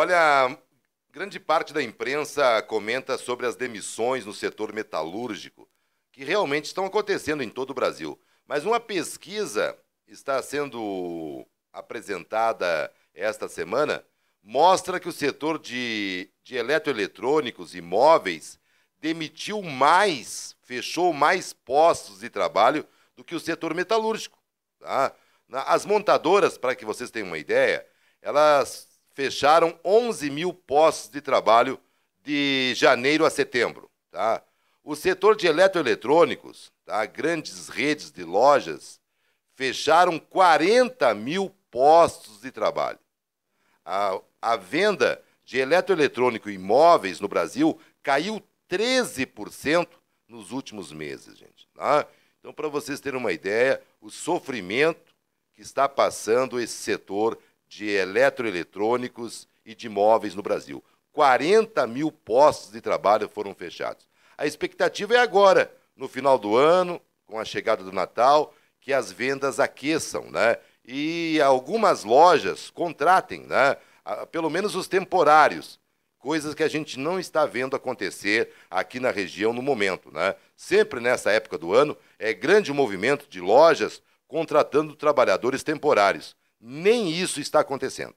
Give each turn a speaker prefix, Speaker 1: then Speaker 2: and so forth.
Speaker 1: Olha, grande parte da imprensa comenta sobre as demissões no setor metalúrgico, que realmente estão acontecendo em todo o Brasil. Mas uma pesquisa está sendo apresentada esta semana mostra que o setor de, de eletroeletrônicos e móveis demitiu mais, fechou mais postos de trabalho do que o setor metalúrgico. Tá? As montadoras, para que vocês tenham uma ideia, elas fecharam 11 mil postos de trabalho de janeiro a setembro. Tá? O setor de eletroeletrônicos, tá? grandes redes de lojas, fecharam 40 mil postos de trabalho. A, a venda de eletroeletrônico e imóveis no Brasil caiu 13% nos últimos meses, gente. Tá? Então, para vocês terem uma ideia, o sofrimento que está passando esse setor de eletroeletrônicos e de móveis no Brasil. 40 mil postos de trabalho foram fechados. A expectativa é agora, no final do ano, com a chegada do Natal, que as vendas aqueçam, né? E algumas lojas contratem, né? Pelo menos os temporários, coisas que a gente não está vendo acontecer aqui na região no momento, né? Sempre nessa época do ano é grande movimento de lojas contratando trabalhadores temporários. Nem isso está acontecendo.